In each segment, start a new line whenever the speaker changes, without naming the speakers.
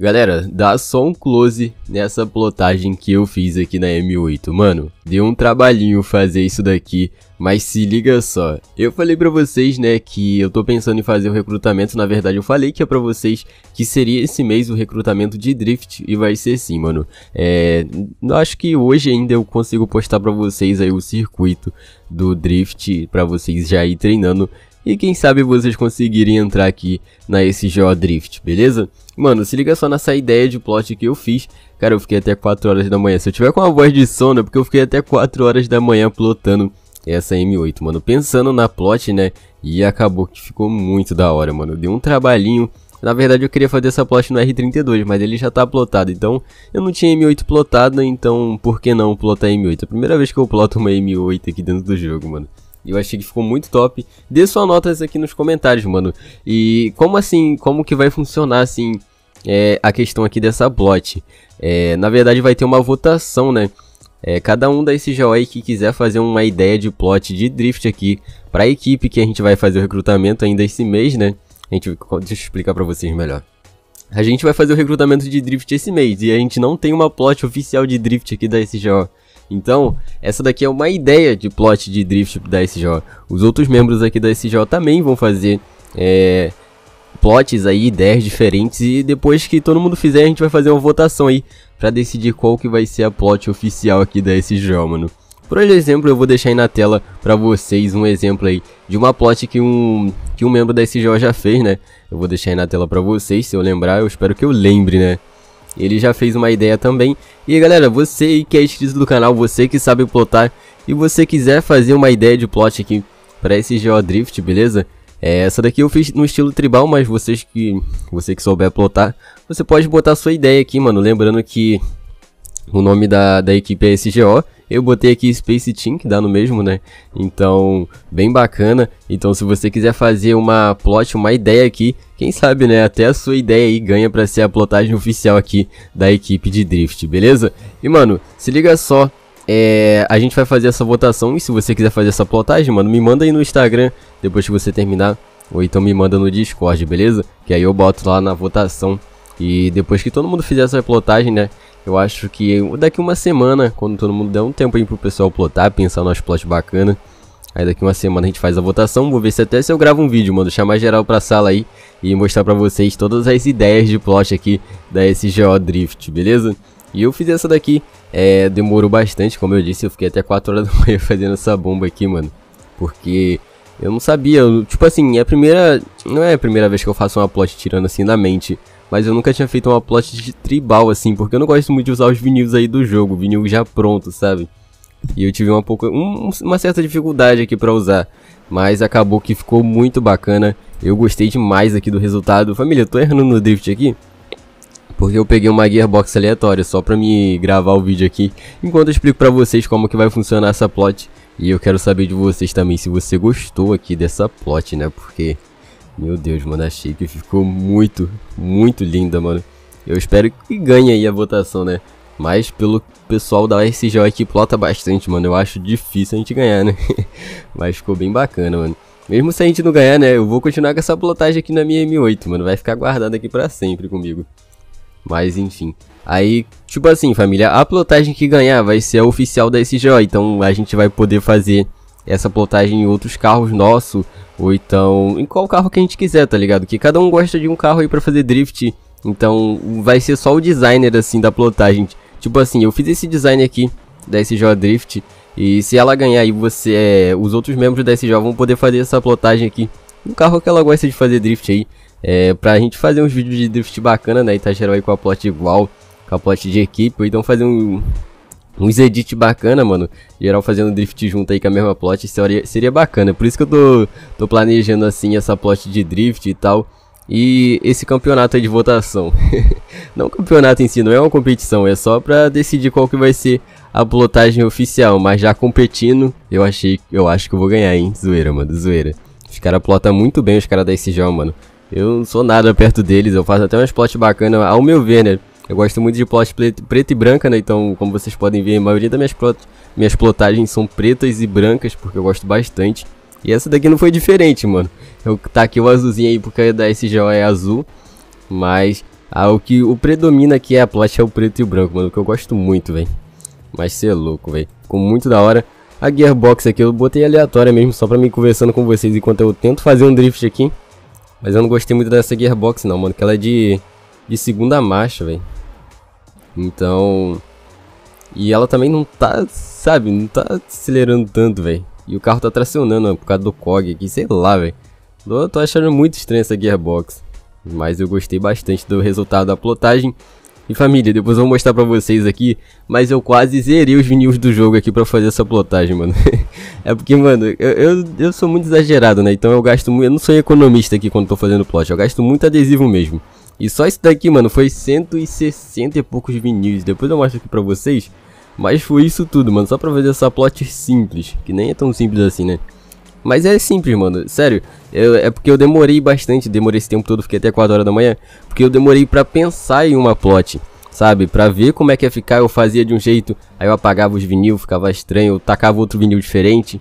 Galera, dá só um close nessa plotagem que eu fiz aqui na M8. Mano, deu um trabalhinho fazer isso daqui, mas se liga só. Eu falei pra vocês, né, que eu tô pensando em fazer o recrutamento. Na verdade, eu falei que é pra vocês que seria esse mês o recrutamento de Drift. E vai ser sim, mano. É... Acho que hoje ainda eu consigo postar pra vocês aí o circuito do Drift pra vocês já ir treinando. E quem sabe vocês conseguirem entrar aqui na SGO Drift, beleza? Mano, se liga só nessa ideia de plot que eu fiz. Cara, eu fiquei até 4 horas da manhã. Se eu tiver com uma voz de sono, é porque eu fiquei até 4 horas da manhã plotando essa M8, mano. Pensando na plot, né? E acabou que ficou muito da hora, mano. Deu um trabalhinho. Na verdade, eu queria fazer essa plot no R32, mas ele já tá plotado. Então, eu não tinha M8 plotada, então por que não plotar M8? É a primeira vez que eu ploto uma M8 aqui dentro do jogo, mano. Eu achei que ficou muito top. Dê sua notas aqui nos comentários, mano. E como assim, como que vai funcionar assim é, a questão aqui dessa blot? É, na verdade vai ter uma votação, né? É, cada um da SGOE que quiser fazer uma ideia de plot de drift aqui para a equipe que a gente vai fazer o recrutamento ainda esse mês, né? A gente, deixa eu explicar para vocês melhor. A gente vai fazer o recrutamento de drift esse mês e a gente não tem uma plot oficial de drift aqui da SGO. Então, essa daqui é uma ideia de plot de drift da SJ. Os outros membros aqui da SJ também vão fazer é, plots aí, ideias diferentes e depois que todo mundo fizer, a gente vai fazer uma votação aí para decidir qual que vai ser a plot oficial aqui da SJ, mano. Por é exemplo, eu vou deixar aí na tela para vocês um exemplo aí de uma plot que um, que um membro da SJ já fez, né? Eu vou deixar aí na tela para vocês, se eu lembrar, eu espero que eu lembre, né? Ele já fez uma ideia também. E galera, você que é inscrito do canal, você que sabe plotar e você quiser fazer uma ideia de plot aqui para esse Geodrift, beleza? É, essa daqui eu fiz no estilo tribal, mas vocês que você que souber plotar, você pode botar sua ideia aqui, mano. Lembrando que o nome da, da equipe é SGO eu botei aqui Space Team, que dá no mesmo, né? Então, bem bacana. Então, se você quiser fazer uma plot, uma ideia aqui, quem sabe, né? Até a sua ideia aí ganha para ser a plotagem oficial aqui da equipe de Drift, beleza? E, mano, se liga só. É, a gente vai fazer essa votação e se você quiser fazer essa plotagem, mano, me manda aí no Instagram depois que você terminar. Ou então me manda no Discord, beleza? Que aí eu boto lá na votação. E depois que todo mundo fizer essa plotagem, né? Eu acho que daqui uma semana, quando todo mundo der um tempo aí pro pessoal plotar, pensar nosso plot bacanas. Aí daqui uma semana a gente faz a votação, vou ver se até se eu gravo um vídeo, mano, chamar geral pra sala aí e mostrar pra vocês todas as ideias de plot aqui da SGO Drift, beleza? E eu fiz essa daqui, é, demorou bastante, como eu disse, eu fiquei até 4 horas da manhã fazendo essa bomba aqui, mano. Porque eu não sabia, eu, tipo assim, é a primeira, não é a primeira vez que eu faço uma plot tirando assim da mente, mas eu nunca tinha feito uma plot de tribal assim, porque eu não gosto muito de usar os vinis aí do jogo, vinil já pronto, sabe? E eu tive uma, pouco um, uma certa dificuldade aqui para usar, mas acabou que ficou muito bacana. Eu gostei demais aqui do resultado. Família, eu tô errando no drift aqui, porque eu peguei uma gearbox aleatória só pra me gravar o vídeo aqui, enquanto eu explico pra vocês como que vai funcionar essa plot. E eu quero saber de vocês também se você gostou aqui dessa plot, né, porque meu Deus, mano, achei que ficou muito, muito linda, mano. Eu espero que ganhe aí a votação, né? Mas pelo pessoal da SJ é que plota bastante, mano, eu acho difícil a gente ganhar, né? Mas ficou bem bacana, mano. Mesmo se a gente não ganhar, né, eu vou continuar com essa plotagem aqui na minha M8, mano. Vai ficar guardada aqui pra sempre comigo. Mas enfim. Aí, tipo assim, família, a plotagem que ganhar vai ser a oficial da SJ, então a gente vai poder fazer essa plotagem em outros carros nossos, ou então em qual carro que a gente quiser, tá ligado? Que cada um gosta de um carro aí para fazer drift, então vai ser só o designer assim da plotagem. Tipo assim, eu fiz esse design aqui da SJ Drift e se ela ganhar e você, é, os outros membros da SJ vão poder fazer essa plotagem aqui, um carro que ela gosta de fazer drift aí, é, pra gente fazer uns vídeos de drift bacana, né, aí com a plot igual, com a plot de equipe, ou então fazer um uns edits bacana, mano. Geral fazendo drift junto aí com a mesma plot, seria, seria bacana. Por isso que eu tô, tô planejando assim essa plot de drift e tal. E esse campeonato aí de votação. não campeonato em si, não é uma competição, é só pra decidir qual que vai ser a plotagem oficial. Mas já competindo, eu achei, eu acho que eu vou ganhar, hein? Zoeira, mano, zoeira. Os caras plotam muito bem os caras da SJ, mano. Eu não sou nada perto deles, eu faço até umas plot bacanas, ao meu ver, né? Eu gosto muito de plot preta e branca, né? Então, como vocês podem ver, a maioria das minhas, plot, minhas plotagens são pretas e brancas, porque eu gosto bastante. E essa daqui não foi diferente, mano. Eu taquei tá o azulzinho aí porque é da SGO é azul. Mas ah, o que o predomina aqui é a plot é o preto e o branco, mano. Que eu gosto muito, velho. Mas ser é louco, velho. Ficou muito da hora. A Gearbox aqui eu botei aleatória mesmo, só pra mim conversando com vocês enquanto eu tento fazer um drift aqui. Mas eu não gostei muito dessa Gearbox não, mano. Que ela é de, de segunda marcha, velho. Então. E ela também não tá, sabe, não tá acelerando tanto, velho. E o carro tá tracionando né, por causa do COG aqui, sei lá, velho. Tô, tô achando muito estranho essa Gearbox. Mas eu gostei bastante do resultado da plotagem. E família, depois eu vou mostrar pra vocês aqui, mas eu quase zerei os vinil do jogo aqui pra fazer essa plotagem, mano. é porque, mano, eu, eu, eu, sou muito exagerado, né? Então eu gasto muito. Eu não sou economista aqui quando tô fazendo plot, eu gasto muito adesivo mesmo. E só esse daqui, mano, foi 160 e poucos vinis. Depois eu mostro aqui pra vocês. Mas foi isso tudo, mano. Só pra fazer essa plot simples. Que nem é tão simples assim, né? Mas é simples, mano. Sério. Eu, é porque eu demorei bastante. Demorei esse tempo todo. Fiquei até 4 horas da manhã. Porque eu demorei pra pensar em uma plot. Sabe? Pra ver como é que ia ficar. Eu fazia de um jeito. Aí eu apagava os vinil. Ficava estranho. Eu tacava outro vinil diferente.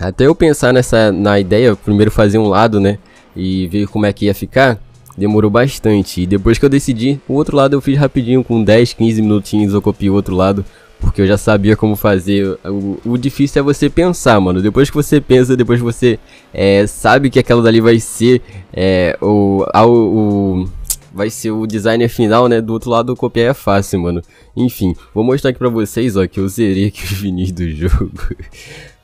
Até eu pensar nessa na ideia. Eu primeiro fazer um lado, né? E ver como é que ia ficar demorou bastante. E depois que eu decidi, o outro lado eu fiz rapidinho, com 10, 15 minutinhos eu copiei o outro lado. Porque eu já sabia como fazer. O, o difícil é você pensar, mano. Depois que você pensa, depois você é, sabe que aquela dali vai ser é, o, a, o vai ser o designer final, né? Do outro lado, copiar é fácil, mano. Enfim, vou mostrar aqui pra vocês, ó, que eu zerei aqui os vinis do jogo.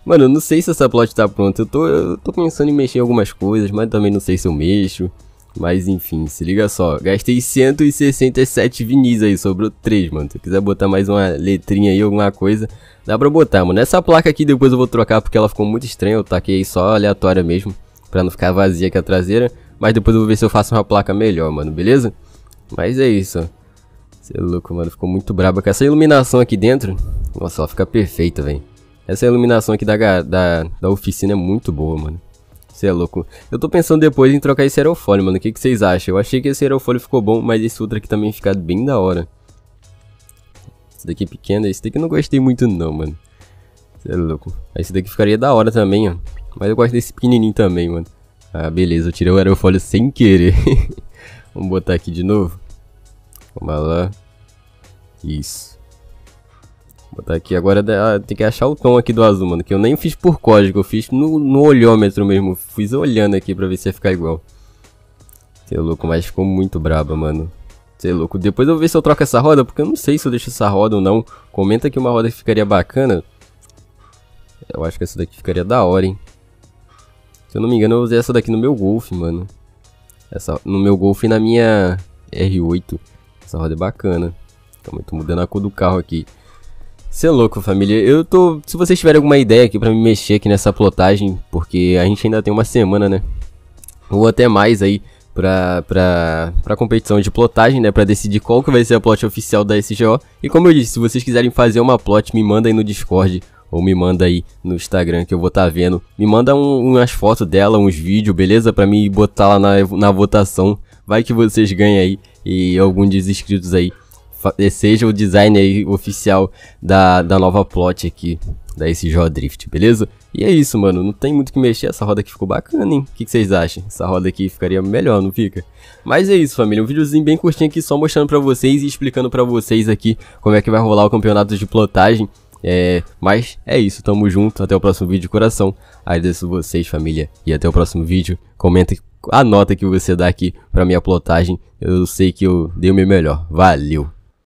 mano, eu não sei se essa plot tá pronta. Eu tô, eu tô pensando em mexer em algumas coisas, mas também não sei se eu mexo. Mas enfim, se liga só. Gastei 167 vinis aí, sobrou 3, mano. Se quiser botar mais uma letrinha aí, alguma coisa, dá pra botar, mano. Essa placa aqui depois eu vou trocar porque ela ficou muito estranha. Eu taquei só aleatória mesmo, pra não ficar vazia aqui a traseira. Mas depois eu vou ver se eu faço uma placa melhor, mano, beleza? Mas é isso. Você é louco, mano. Ficou muito braba com essa iluminação aqui dentro. Nossa, ela fica perfeita, velho. Essa iluminação aqui da, da, da oficina é muito boa, mano. Você é louco. Eu tô pensando depois em trocar esse aerofólio, mano. O que, vocês acham? Eu achei que esse aerofólio ficou bom, mas esse outro aqui também fica bem da hora. Esse daqui é pequeno. Esse daqui eu não gostei muito não, mano. Você é louco. Esse daqui ficaria da hora também, ó. Mas eu gosto desse pequenininho também, mano. Ah, beleza. Eu tirei o aerofólio sem querer. Vamos botar aqui de novo. Vamos lá. Isso botar aqui. Agora tem que achar o tom aqui do azul, mano. Que eu nem fiz por código, eu fiz no, no olhômetro mesmo. Fiz olhando aqui pra ver se ia ficar igual. Você é louco, mas ficou muito braba, mano. Você é louco. Depois eu vou ver se eu troco essa roda, porque eu não sei se eu deixo essa roda ou não. Comenta aqui uma roda que ficaria bacana. Eu acho que essa daqui ficaria da hora, hein. Se eu não me engano, eu usei essa daqui no meu Golf, mano. Essa, no meu Golf e na minha R8. Essa roda é bacana. Então, tá tô mudando a cor do carro aqui. Você é louco, família. Eu tô. Se vocês tiverem alguma ideia aqui para me mexer aqui nessa plotagem, porque a gente ainda tem uma semana, né? Ou até mais aí pra, pra, pra competição de plotagem, né? Pra decidir qual que vai ser a plot oficial da SGO. E como eu disse, se vocês quiserem fazer uma plot, me manda aí no Discord ou me manda aí no Instagram que eu vou estar tá vendo. Me manda um, umas fotos dela, uns vídeos, beleza? Pra mim botar lá na, na votação. Vai que vocês ganham aí e alguns inscritos aí eh, seja o design oficial da, da nova plot aqui, da SJ Drift, beleza? E é isso, mano, não tem muito o que mexer, essa roda aqui ficou bacana, hein? O que, vocês acham? Essa roda aqui ficaria melhor, não fica? Mas é isso, família, um videozinho bem curtinho aqui, só mostrando pra vocês e explicando pra vocês aqui como é que vai rolar o campeonato de plotagem. É, mas é isso, tamo junto, até o próximo vídeo, coração, agradeço vocês, família, e até o próximo vídeo, comenta a nota que você dá aqui pra minha plotagem, eu sei que eu dei o meu melhor, valeu!